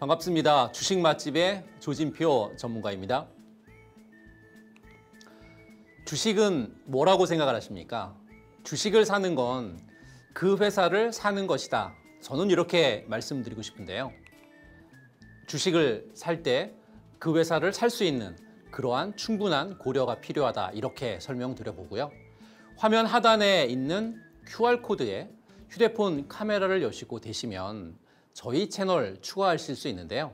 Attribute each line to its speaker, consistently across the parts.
Speaker 1: 반갑습니다. 주식 맛집의 조진표 전문가입니다. 주식은 뭐라고 생각을 하십니까? 주식을 사는 건 그 회사를 사는 것이다. 저는 이렇게 말씀드리고 싶은데요. 주식을 살 때 그 회사를 살 수 있는 그러한 충분한 고려가 필요하다. 이렇게 설명드려 보고요. 화면 하단에 있는 QR코드에 휴대폰 카메라를 여시고 되시면 저희 채널 추가하실 수 있는데요.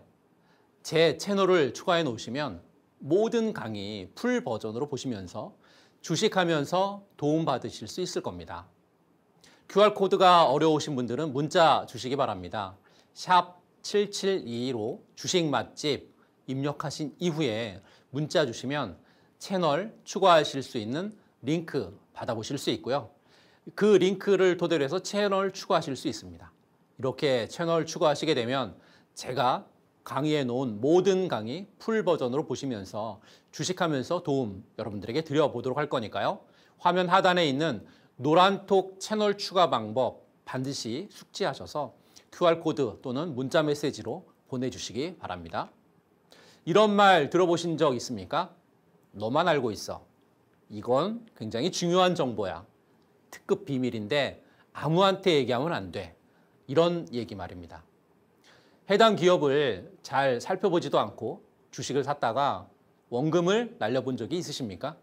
Speaker 1: 제 채널을 추가해 놓으시면 모든 강의 풀 버전으로 보시면서 주식하면서 도움받으실 수 있을 겁니다. QR코드가 어려우신 분들은 문자 주시기 바랍니다. 샵 7722로 주식 맛집 입력하신 이후에 문자 주시면 채널 추가하실 수 있는 링크 받아보실 수 있고요. 그 링크를 토대로 해서 채널 추가하실 수 있습니다. 이렇게 채널 추가하시게 되면 제가 강의해 놓은 모든 강의 풀 버전으로 보시면서 주식하면서 도움 여러분들에게 드려보도록 할 거니까요. 화면 하단에 있는 노란톡 채널 추가 방법 반드시 숙지하셔서 QR코드 또는 문자 메시지로 보내주시기 바랍니다. 이런 말 들어보신 적 있습니까? 너만 알고 있어. 이건 굉장히 중요한 정보야. 특급 비밀인데 아무한테 얘기하면 안 돼. 이런 얘기 말입니다. 해당 기업을 잘 살펴보지도 않고 주식을 샀다가 원금을 날려본 적이 있으십니까?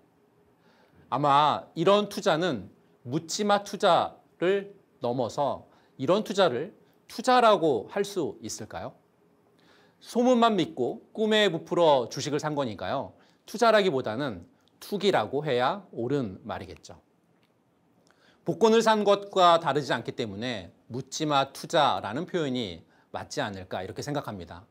Speaker 1: 아마 이런 투자는 묻지마 투자를 넘어서 이런 투자를 투자라고 할 수 있을까요? 소문만 믿고 꿈에 부풀어 주식을 산 거니까요. 투자라기보다는 투기라고 해야 옳은 말이겠죠. 복권을 산 것과 다르지 않기 때문에 묻지마 투자라는 표현이 맞지 않을까 이렇게 생각합니다.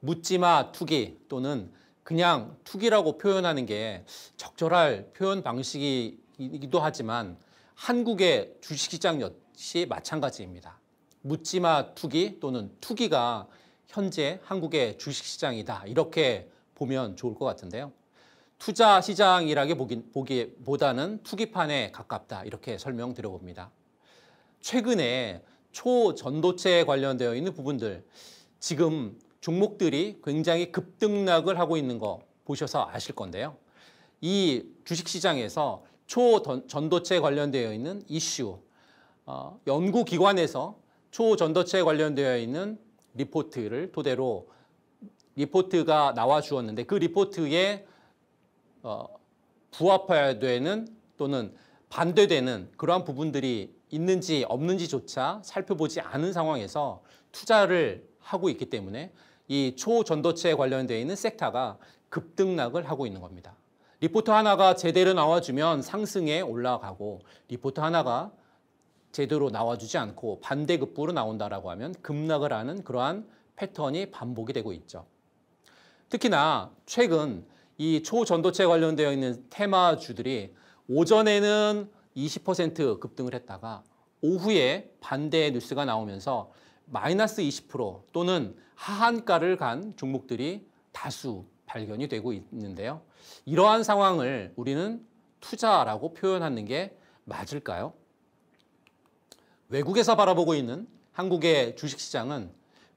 Speaker 1: 묻지마 투기 또는 그냥 투기라고 표현하는 게 적절할 표현 방식이기도 하지만 한국의 주식시장 역시 마찬가지입니다. 묻지마 투기 또는 투기가 현재 한국의 주식시장이다 이렇게 보면 좋을 것 같은데요. 투자 시장이라기 보다는 투기판에 가깝다 이렇게 설명드려봅니다. 최근에 초전도체에 관련되어 있는 부분들 지금 종목들이 굉장히 급등락을 하고 있는 거 보셔서 아실 건데요. 이 주식시장에서 초전도체 관련되어 있는 이슈, 어, 연구기관에서 초전도체 관련되어 있는 리포트를 토대로 리포트가 나와 주었는데 그 리포트에 어, 부합해야 되는 또는 반대되는 그러한 부분들이 있는지 없는지조차 살펴보지 않은 상황에서 투자를 하고 있기 때문에 이 초전도체에 관련되어 있는 섹터가 급등락을 하고 있는 겁니다. 리포트 하나가 제대로 나와주면 상승에 올라가고 리포트 하나가 제대로 나와주지 않고 반대급부로 나온다라고 하면 급락을 하는 그러한 패턴이 반복이 되고 있죠. 특히나 최근 이 초전도체 에 관련되어 있는 테마주들이 오전에는 20% 급등을 했다가 오후에 반대의 뉴스가 나오면서 마이너스 20% 또는 하한가를 간 종목들이 다수 발견이 되고 있는데요. 이러한 상황을 우리는 투자라고 표현하는 게 맞을까요? 외국에서 바라보고 있는 한국의 주식시장은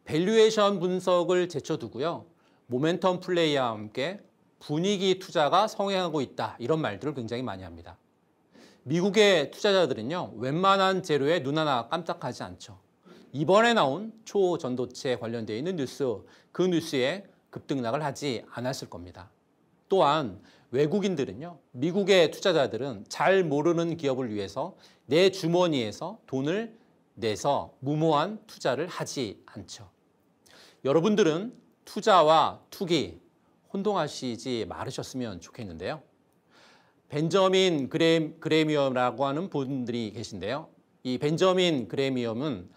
Speaker 1: 밸류에이션 분석을 제쳐두고요. 모멘텀 플레이와 함께 분위기 투자가 성행하고 있다. 이런 말들을 굉장히 많이 합니다. 미국의 투자자들은요 웬만한 재료에 눈 하나 깜짝하지 않죠. 이번에 나온 초전도체 관련되어 있는 뉴스 그 뉴스에 급등락을 하지 않았을 겁니다. 또한 외국인들은요 미국의 투자자들은 잘 모르는 기업을 위해서 내 주머니에서 돈을 내서 무모한 투자를 하지 않죠. 여러분들은 투자와 투기 혼동하시지 말으셨으면 좋겠는데요. 벤저민 그레, 그레미엄이라고 하는 분들이 계신데요. 이 벤저민 그레미엄은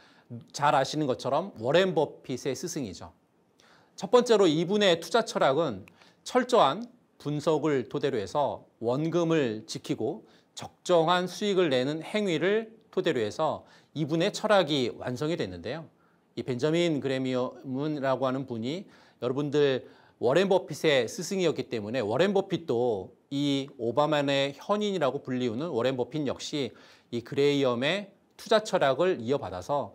Speaker 1: 잘 아시는 것처럼 워렌 버핏의 스승이죠. 첫 번째로 이분의 투자 철학은 철저한 분석을 토대로 해서 원금을 지키고 적정한 수익을 내는 행위를 토대로 해서 이분의 철학이 완성이 됐는데요. 이 벤저민 그레미엄이라고 하는 분이 여러분들 워렌 버핏의 스승이었기 때문에 워렌 버핏도 이 오바만의 현인이라고 불리우는 워렌 버핏 역시 이 그레이엄의 투자 철학을 이어받아서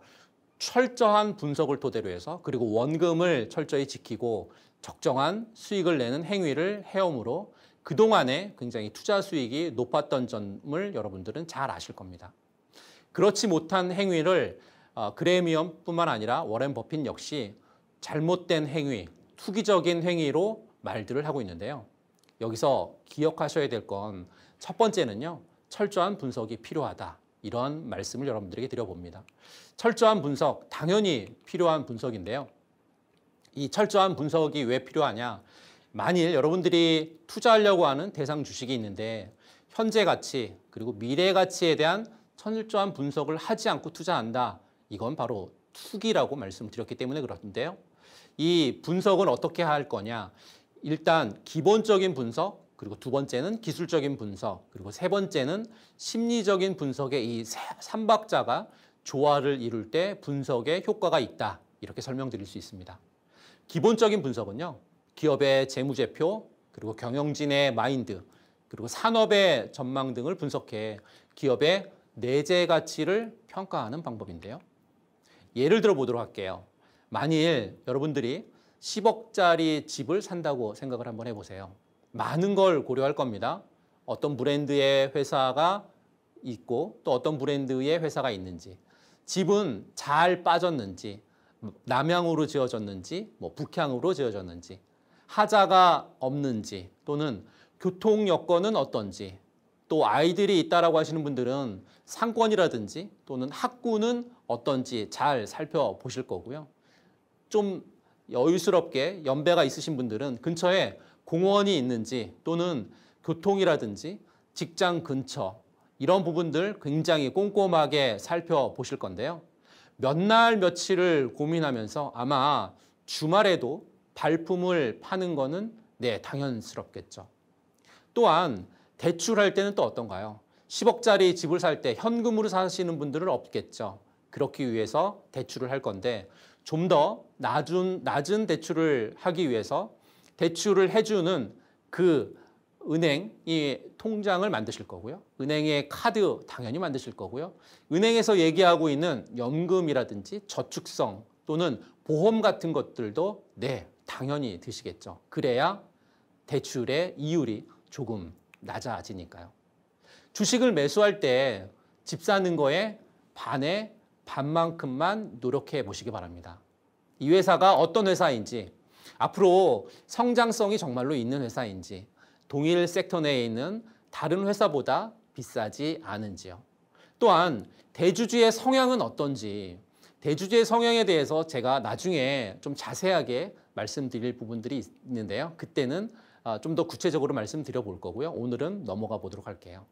Speaker 1: 철저한 분석을 토대로 해서 그리고 원금을 철저히 지키고 적정한 수익을 내는 행위를 해옴으로 그동안에 굉장히 투자 수익이 높았던 점을 여러분들은 잘 아실 겁니다. 그렇지 못한 행위를 어, 그레미엄뿐만 아니라 워렌 버핏 역시 잘못된 행위, 투기적인 행위로 말들을 하고 있는데요. 여기서 기억하셔야 될 건 첫 번째는요. 철저한 분석이 필요하다. 이런 말씀을 여러분들에게 드려봅니다. 철저한 분석, 당연히 필요한 분석인데요. 이 철저한 분석이 왜 필요하냐? 만일 여러분들이 투자하려고 하는 대상 주식이 있는데 현재 가치 그리고 미래 가치에 대한 철저한 분석을 하지 않고 투자한다. 이건 바로 투기라고 말씀드렸기 때문에 그렇는데요. 이 분석은 어떻게 할 거냐? 일단 기본적인 분석, 그리고 두 번째는 기술적인 분석, 그리고 세 번째는 심리적인 분석의 이 삼박자가 조화를 이룰 때 분석에 효과가 있다. 이렇게 설명드릴 수 있습니다. 기본적인 분석은요. 기업의 재무제표, 그리고 경영진의 마인드, 그리고 산업의 전망 등을 분석해 기업의 내재 가치를 평가하는 방법인데요. 예를 들어 보도록 할게요. 만일 여러분들이 10억짜리 집을 산다고 생각을 한번 해보세요. 많은 걸 고려할 겁니다. 어떤 브랜드의 회사가 있고 또 어떤 브랜드의 회사가 있는지 집은 잘 빠졌는지 남향으로 지어졌는지 뭐 북향으로 지어졌는지 하자가 없는지 또는 교통 여건은 어떤지 또 아이들이 있다라고 하시는 분들은 상권이라든지 또는 학구는 어떤지 잘 살펴보실 거고요. 좀 여유스럽게 연배가 있으신 분들은 근처에 공원이 있는지 또는 교통이라든지 직장 근처 이런 부분들 굉장히 꼼꼼하게 살펴보실 건데요. 몇 날 며칠을 고민하면서 아마 주말에도 발품을 파는 거는 네, 당연스럽겠죠. 또한 대출할 때는 또 어떤가요? 10억짜리 집을 살 때 현금으로 사시는 분들은 없겠죠. 그렇기 위해서 대출을 할 건데 좀더 낮은, 낮은 대출을 하기 위해서 대출을 해주는 그 은행이 통장을 만드실 거고요. 은행의 카드 당연히 만드실 거고요. 은행에서 얘기하고 있는 연금이라든지 저축성 또는 보험 같은 것들도 네, 당연히 드시겠죠. 그래야 대출의 이율이 조금 낮아지니까요. 주식을 매수할 때 집 사는 거에 반에 반만큼만 노력해 보시기 바랍니다. 이 회사가 어떤 회사인지 앞으로 성장성이 정말로 있는 회사인지 동일 섹터 내에 있는 다른 회사보다 비싸지 않은지요. 또한 대주주의 성향은 어떤지 대주주의 성향에 대해서 제가 나중에 좀 자세하게 말씀드릴 부분들이 있는데요. 그때는 아, 좀더 구체적으로 말씀드려 볼 거고요. 오늘은 넘어가 보도록 할게요.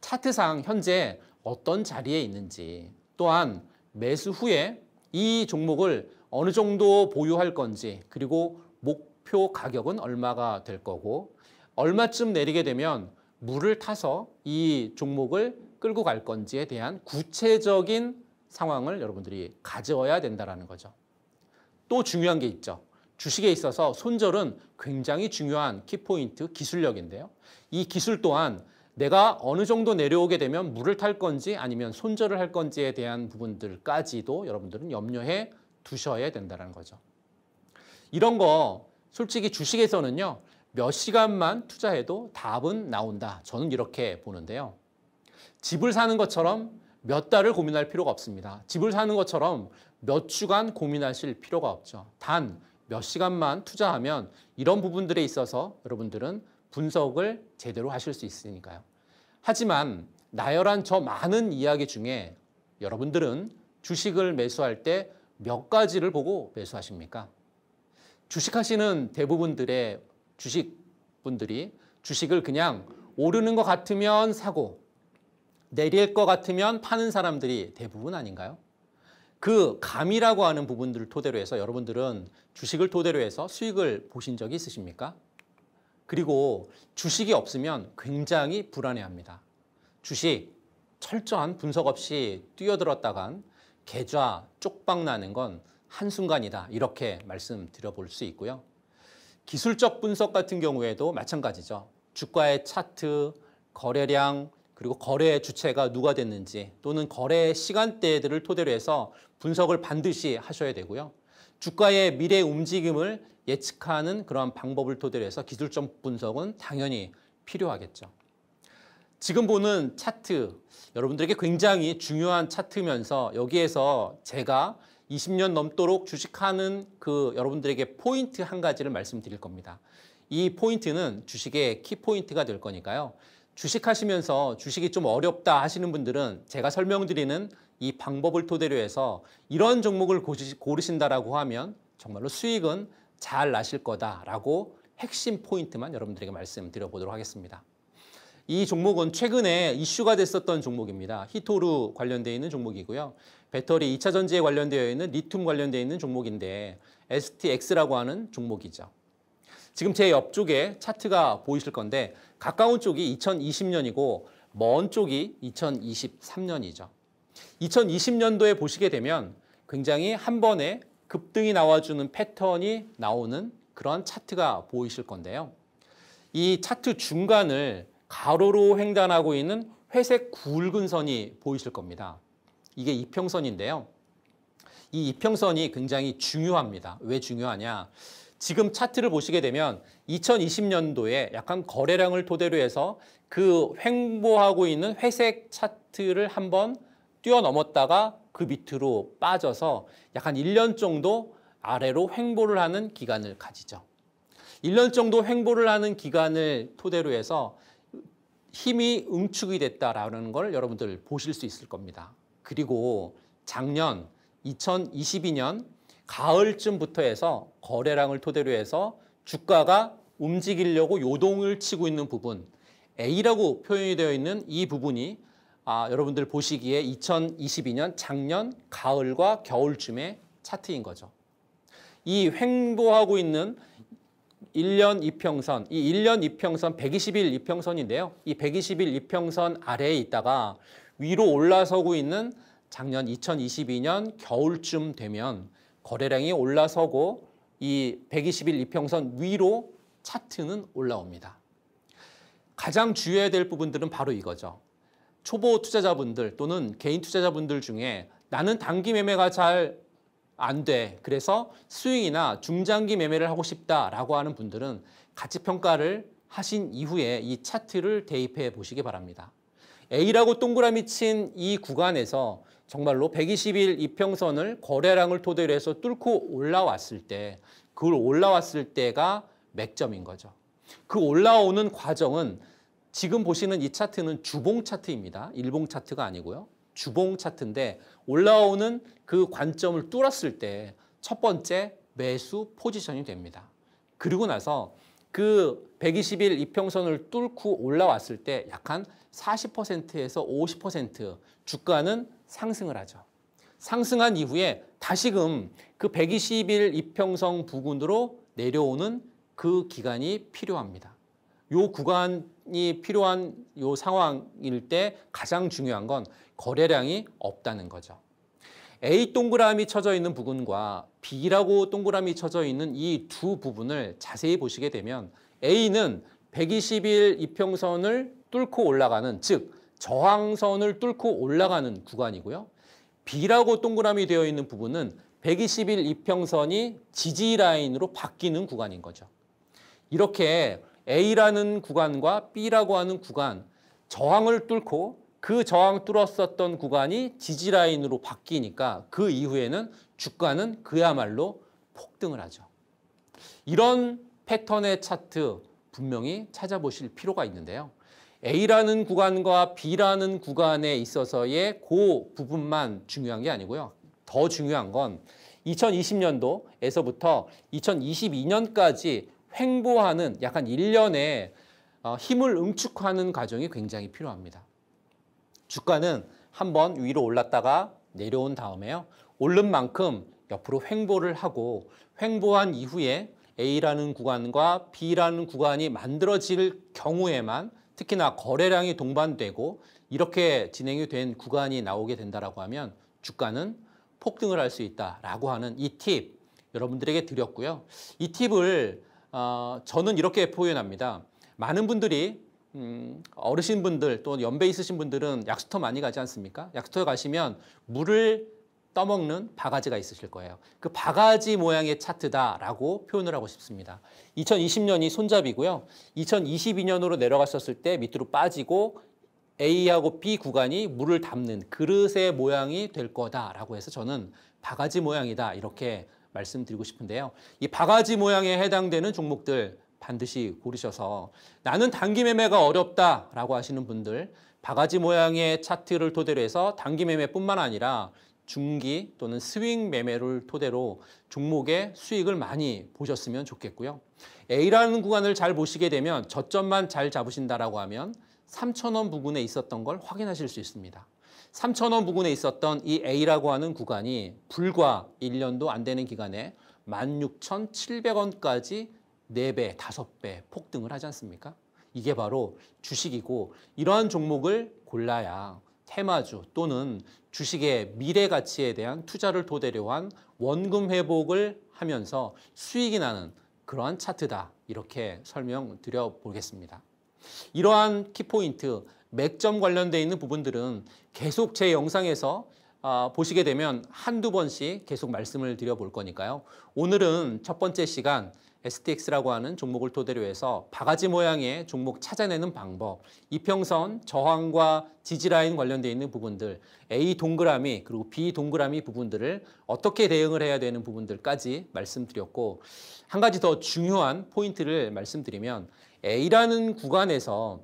Speaker 1: 차트상 현재 어떤 자리에 있는지 또한 매수 후에 이 종목을 어느 정도 보유할 건지 그리고 목표 가격은 얼마가 될 거고 얼마쯤 내리게 되면 물을 타서 이 종목을 끌고 갈 건지에 대한 구체적인 상황을 여러분들이 가져야 된다는 거죠. 또 중요한 게 있죠. 주식에 있어서 손절은 굉장히 중요한 키포인트 기술력인데요. 이 기술 또한 내가 어느 정도 내려오게 되면 물을 탈 건지 아니면 손절을 할 건지에 대한 부분들까지도 여러분들은 염려해 두셔야 된다는 거죠. 이런 거 솔직히 주식에서는요. 몇 시간만 투자해도 답은 나온다. 저는 이렇게 보는데요. 집을 사는 것처럼 몇 달을 고민할 필요가 없습니다. 집을 사는 것처럼 몇 주간 고민하실 필요가 없죠. 단 몇 시간만 투자하면 이런 부분들에 있어서 여러분들은 분석을 제대로 하실 수 있으니까요. 하지만 나열한 저 많은 이야기 중에 여러분들은 주식을 매수할 때 몇 가지를 보고 매수하십니까? 주식하시는 대부분들의 주식분들이 주식을 그냥 오르는 것 같으면 사고 내릴 것 같으면 파는 사람들이 대부분 아닌가요? 그 감이라고 하는 부분들을 토대로 해서 여러분들은 주식을 토대로 해서 수익을 보신 적이 있으십니까? 그리고 주식이 없으면 굉장히 불안해합니다. 주식 철저한 분석 없이 뛰어들었다간 계좌 쪽박 나는 건 한순간이다 이렇게 말씀드려볼 수 있고요. 기술적 분석 같은 경우에도 마찬가지죠. 주가의 차트, 거래량, 그리고 거래의 주체가 누가 됐는지 또는 거래의 시간대들을 토대로 해서 분석을 반드시 하셔야 되고요. 주가의 미래 움직임을 예측하는 그러한 방법을 토대로 해서 기술적 분석은 당연히 필요하겠죠. 지금 보는 차트, 여러분들에게 굉장히 중요한 차트면서 여기에서 제가 20년 넘도록 주식하는 그 여러분들에게 포인트 한 가지를 말씀드릴 겁니다. 이 포인트는 주식의 키포인트가 될 거니까요. 주식하시면서 주식이 좀 어렵다 하시는 분들은 제가 설명드리는 이 방법을 토대로 해서 이런 종목을 고르신다라고 하면 정말로 수익은 잘 나실 거다라고 핵심 포인트만 여러분들에게 말씀드려보도록 하겠습니다. 이 종목은 최근에 이슈가 됐었던 종목입니다. 히토루 관련되어 있는 종목이고요. 배터리 2차 전지에 관련되어 있는 리튬 관련되어 있는 종목인데 STX라고 하는 종목이죠. 지금 제 옆쪽에 차트가 보이실 건데 가까운 쪽이 2020년이고 먼 쪽이 2023년이죠. 2020년도에 보시게 되면 굉장히 한 번에 급등이 나와주는 패턴이 나오는 그런 차트가 보이실 건데요. 이 차트 중간을 가로로 횡단하고 있는 회색 굵은 선이 보이실 겁니다. 이게 이평선인데요. 이 이평선이 굉장히 중요합니다. 왜 중요하냐? 지금 차트를 보시게 되면 2020년도에 약간 거래량을 토대로 해서 그 횡보하고 있는 회색 차트를 한번 뛰어넘었다가 그 밑으로 빠져서 약한 1년 정도 아래로 횡보를 하는 기간을 가지죠. 1년 정도 횡보를 하는 기간을 토대로 해서 힘이 응축이 됐다라는 걸 여러분들 보실 수 있을 겁니다. 그리고 작년 2022년 가을쯤부터 해서 거래량을 토대로 해서 주가가 움직이려고 요동을 치고 있는 부분 A라고 표현이 되어 있는 이 부분이 아, 여러분들 보시기에 2022년 작년 가을과 겨울쯤의 차트인 거죠. 이 횡보하고 있는 1년 이평선, 이 1년 이평선 120일 이평선인데요. 이 120일 이평선 아래에 있다가 위로 올라서고 있는 작년 2022년 겨울쯤 되면 거래량이 올라서고 이 1 2 1일 이평선 위로 차트는 올라옵니다. 가장 주의해야 될 부분들은 바로 이거죠. 초보 투자자분들 또는 개인 투자자분들 중에 나는 단기 매매가 잘 안 돼. 그래서 스윙이나 중장기 매매를 하고 싶다라고 하는 분들은 가치평가를 하신 이후에 이 차트를 대입해 보시기 바랍니다. A라고 동그라미 친 이 구간에서 정말로 120일 이평선을 거래량을 토대로 해서 뚫고 올라왔을 때 그걸 올라왔을 때가 맥점인 거죠. 그 올라오는 과정은 지금 보시는 이 차트는 주봉 차트입니다. 일봉 차트가 아니고요. 주봉 차트인데 올라오는 그 관점을 뚫었을 때 첫 번째 매수 포지션이 됩니다. 그리고 나서 그 120일 이평선을 뚫고 올라왔을 때 약 한 40%에서 50% 주가는 상승을 하죠. 상승한 이후에 다시금 그 120일 이평성 부근으로 내려오는 그 기간이 필요합니다. 요 구간이 필요한 요 상황일 때 가장 중요한 건 거래량이 없다는 거죠. A 동그라미 쳐져 있는 부분과 B라고 동그라미 쳐져 있는 이 두 부분을 자세히 보시게 되면 A는 120일 이평선을 뚫고 올라가는 즉 저항선을 뚫고 올라가는 구간이고요. B라고 동그라미 되어 있는 부분은 121 이평선이 지지 라인으로 바뀌는 구간인 거죠. 이렇게 A라는 구간과 B라고 하는 구간 저항을 뚫고 그 저항 뚫었었던 구간이 지지 라인으로 바뀌니까 그 이후에는 주가는 그야말로 폭등을 하죠. 이런 패턴의 차트 분명히 찾아보실 필요가 있는데요. A라는 구간과 B라는 구간에 있어서의 그 부분만 중요한 게 아니고요. 더 중요한 건 2020년도에서부터 2022년까지 횡보하는 약간 1년의 어, 힘을 응축하는 과정이 굉장히 필요합니다. 주가는 한번 위로 올랐다가 내려온 다음에요. 오른 만큼 옆으로 횡보를 하고 횡보한 이후에 A라는 구간과 B라는 구간이 만들어질 경우에만 특히나 거래량이 동반되고 이렇게 진행이 된 구간이 나오게 된다라고 하면 주가는 폭등을 할 수 있다라고 하는 이 팁 여러분들에게 드렸고요. 이 팁을 어, 저는 이렇게 표현합니다. 많은 분들이 음, 어르신분들 또는 연배 있으신 분들은 약수터 많이 가지 않습니까? 약수터에 가시면 물을 떠먹는 바가지가 있으실 거예요. 그 바가지 모양의 차트다라고 표현을 하고 싶습니다. 2020년이 손잡이고요. 2022년으로 내려갔었을 때 밑으로 빠지고 A하고 B 구간이 물을 담는 그릇의 모양이 될 거다라고 해서 저는 바가지 모양이다 이렇게 말씀드리고 싶은데요. 이 바가지 모양에 해당되는 종목들 반드시 고르셔서 나는 단기 매매가 어렵다라고 하시는 분들 바가지 모양의 차트를 토대로 해서 단기 매매뿐만 아니라 중기 또는 스윙 매매를 토대로 종목의 수익을 많이 보셨으면 좋겠고요. A라는 구간을 잘 보시게 되면 저점만 잘 잡으신다라고 하면 3,000원 부근에 있었던 걸 확인하실 수 있습니다. 3,000원 부근에 있었던 이 A라고 하는 구간이 불과 1년도 안 되는 기간에 16,700원까지 4배, 5배 폭등을 하지 않습니까? 이게 바로 주식이고 이러한 종목을 골라야 테마주 또는 주식의 미래 가치에 대한 투자를 도대로한 원금 회복을 하면서 수익이 나는 그러한 차트다 이렇게 설명드려 보겠습니다. 이러한 키포인트, 맥점 관련되어 있는 부분들은 계속 제 영상에서 아, 보시게 되면 한두 번씩 계속 말씀을 드려볼 거니까요. 오늘은 첫 번째 시간 STX라고 하는 종목을 토대로 해서 바가지 모양의 종목 찾아내는 방법, 이평선, 저항과 지지라인 관련되어 있는 부분들, A 동그라미 그리고 B 동그라미 부분들을 어떻게 대응을 해야 되는 부분들까지 말씀드렸고 한 가지 더 중요한 포인트를 말씀드리면 A라는 구간에서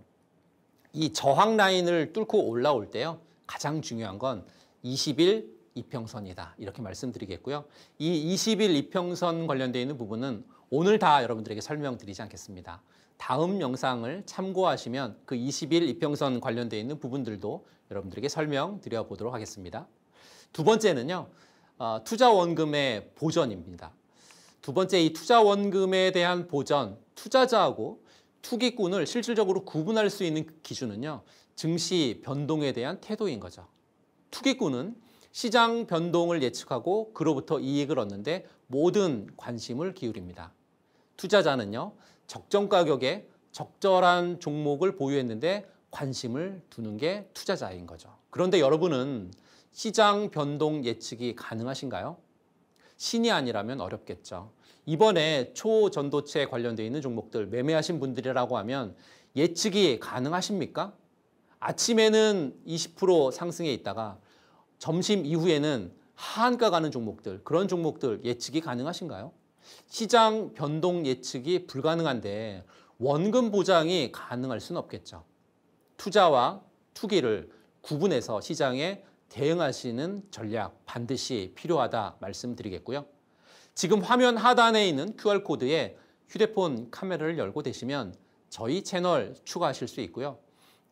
Speaker 1: 이 저항 라인을 뚫고 올라올 때요. 가장 중요한 건 20일 이평선이다. 이렇게 말씀드리겠고요. 이 20일 이평선 관련되어 있는 부분은 오늘 다 여러분들에게 설명드리지 않겠습니다. 다음 영상을 참고하시면 그 20일 이평선 관련되어 있는 부분들도 여러분들에게 설명드려 보도록 하겠습니다. 두 번째는요. 어, 투자원금의 보전입니다. 두 번째 이 투자원금에 대한 보전, 투자자하고 투기꾼을 실질적으로 구분할 수 있는 기준은요. 증시 변동에 대한 태도인 거죠. 투기꾼은 시장 변동을 예측하고 그로부터 이익을 얻는데 모든 관심을 기울입니다. 투자자는요. 적정 가격에 적절한 종목을 보유했는데 관심을 두는 게 투자자인 거죠. 그런데 여러분은 시장 변동 예측이 가능하신가요? 신이 아니라면 어렵겠죠. 이번에 초전도체에 관련되어 있는 종목들 매매하신 분들이라고 하면 예측이 가능하십니까? 아침에는 20% 상승해 있다가 점심 이후에는 하한가 가는 종목들, 그런 종목들 예측이 가능하신가요? 시장 변동 예측이 불가능한데 원금 보장이 가능할 수는 없겠죠. 투자와 투기를 구분해서 시장에 대응하시는 전략 반드시 필요하다 말씀드리겠고요. 지금 화면 하단에 있는 QR코드에 휴대폰 카메라를 열고 되시면 저희 채널 추가하실 수 있고요.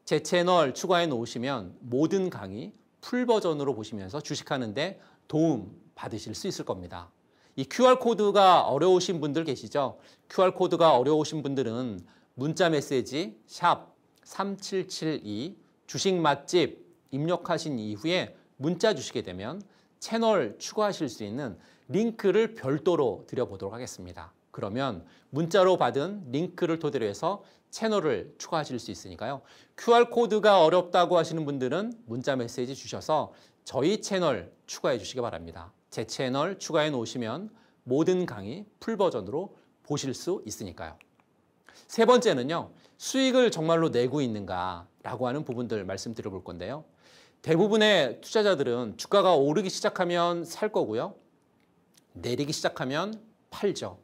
Speaker 1: 제 채널 추가해 놓으시면 모든 강의 풀버전으로 보시면서 주식하는 데 도움 받으실 수 있을 겁니다. 이 QR코드가 어려우신 분들 계시죠? QR코드가 어려우신 분들은 문자 메시지 샵 3772 주식 맛집 입력하신 이후에 문자 주시게 되면 채널 추가하실 수 있는 링크를 별도로 드려보도록 하겠습니다. 그러면 문자로 받은 링크를 토대로 해서 채널을 추가하실 수 있으니까요. QR코드가 어렵다고 하시는 분들은 문자 메시지 주셔서 저희 채널 추가해 주시기 바랍니다. 제 채널 추가해 놓으시면 모든 강의 풀 버전으로 보실 수 있으니까요. 세 번째는요. 수익을 정말로 내고 있는가라고 하는 부분들 말씀드려 볼 건데요. 대부분의 투자자들은 주가가 오르기 시작하면 살 거고요. 내리기 시작하면 팔죠.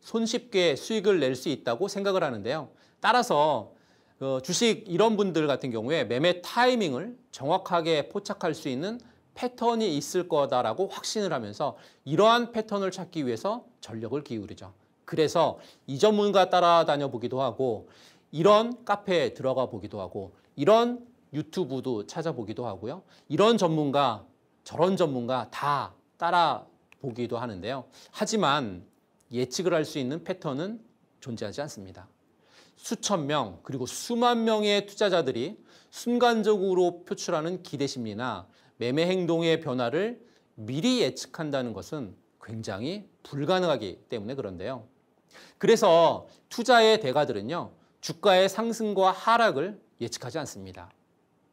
Speaker 1: 손쉽게 수익을 낼 수 있다고 생각을 하는데요. 따라서 어, 주식 이런 분들 같은 경우에 매매 타이밍을 정확하게 포착할 수 있는 패턴이 있을 거다라고 확신을 하면서 이러한 패턴을 찾기 위해서 전력을 기울이죠. 그래서 이 전문가 따라다녀 보기도 하고 이런 카페에 들어가 보기도 하고 이런 유튜브도 찾아보기도 하고요. 이런 전문가, 저런 전문가 다 따라보기도 하는데요. 하지만 예측을 할 수 있는 패턴은 존재하지 않습니다. 수천 명 그리고 수만 명의 투자자들이 순간적으로 표출하는 기대심리나 매매 행동의 변화를 미리 예측한다는 것은 굉장히 불가능하기 때문에 그런데요. 그래서 투자의 대가들은요. 주가의 상승과 하락을 예측하지 않습니다.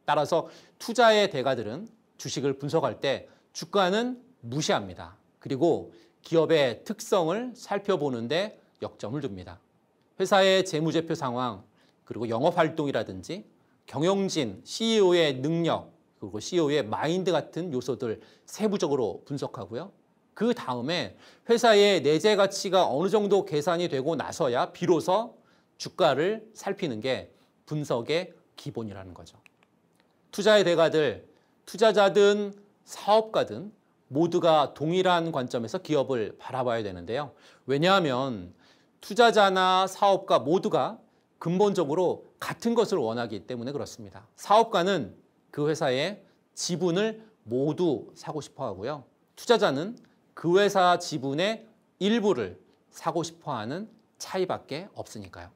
Speaker 1: 따라서 투자의 대가들은 주식을 분석할 때 주가는 무시합니다. 그리고 기업의 특성을 살펴보는데 역점을 둡니다. 회사의 재무제표 상황, 그리고 영업활동이라든지 경영진, CEO의 능력, 그리고 CEO의 마인드 같은 요소들 세부적으로 분석하고요. 그 다음에 회사의 내재 가치가 어느 정도 계산이 되고 나서야 비로소 주가를 살피는 게 분석의 기본이라는 거죠. 투자의 대가들, 투자자든 사업가든 모두가 동일한 관점에서 기업을 바라봐야 되는데요. 왜냐하면 투자자나 사업가 모두가 근본적으로 같은 것을 원하기 때문에 그렇습니다. 사업가는 그 회사의 지분을 모두 사고 싶어 하고요. 투자자는 그 회사 지분의 일부를 사고 싶어 하는 차이밖에 없으니까요.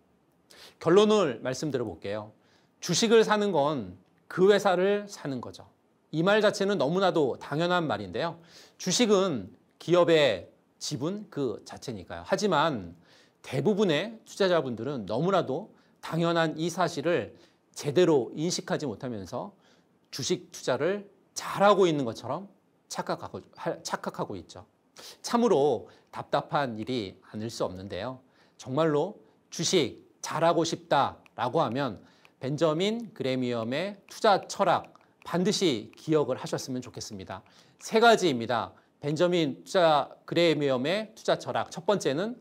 Speaker 1: 결론을 말씀드려 볼게요. 주식을 사는 건 그 회사를 사는 거죠. 이 말 자체는 너무나도 당연한 말인데요. 주식은 기업의 지분 그 자체니까요. 하지만 대부분의 투자자분들은 너무나도 당연한 이 사실을 제대로 인식하지 못하면서 주식 투자를 잘하고 있는 것처럼 착각하고, 착각하고 있죠. 참으로 답답한 일이 아닐 수 없는데요. 정말로 주식 잘하고 싶다라고 하면 벤저민 그레미엄의 투자 철학 반드시 기억을 하셨으면 좋겠습니다. 세 가지입니다. 벤저민 투자 그레미엄의 투자 철학 첫 번째는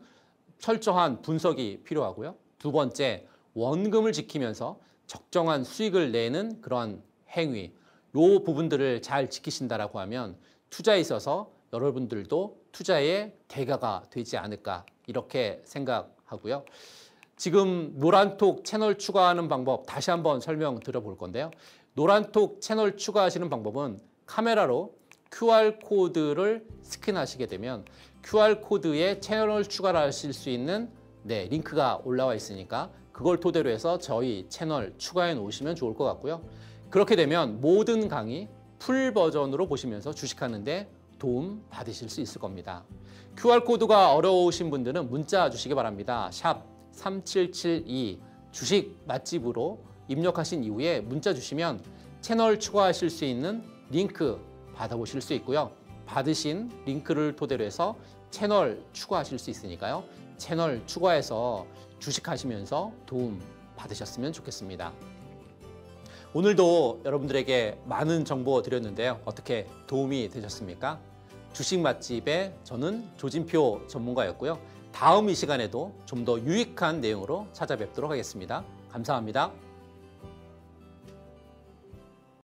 Speaker 1: 철저한 분석이 필요하고요. 두 번째 원금을 지키면서 적정한 수익을 내는 그러한 행위 요 부분들을 잘 지키신다라고 하면 투자에 있어서 여러분들도 투자의 대가가 되지 않을까 이렇게 생각하고요. 지금 노란톡 채널 추가하는 방법 다시 한번 설명드려 볼 건데요. 노란톡 채널 추가하시는 방법은 카메라로 QR코드를 스캔하시게 되면 QR코드에 채널 추가를 하실 수 있는 네, 링크가 올라와 있으니까 그걸 토대로 해서 저희 채널 추가해 놓으시면 좋을 것 같고요. 그렇게 되면 모든 강의 풀 버전으로 보시면서 주식하는데 도움 받으실 수 있을 겁니다. QR코드가 어려우신 분들은 문자 주시기 바랍니다. 3772 주식 맛집으로 입력하신 이후에 문자 주시면 채널 추가하실 수 있는 링크 받아보실 수 있고요. 받으신 링크를 토대로 해서 채널 추가하실 수 있으니까요. 채널 추가해서 주식하시면서 도움 받으셨으면 좋겠습니다. 오늘도 여러분들에게 많은 정보 드렸는데요. 어떻게 도움이 되셨습니까? 주식 맛집에 저는 조진표 전문가였고요. 다음 이 시간에도 좀 더 유익한 내용으로 찾아뵙도록 하겠습니다. 감사합니다.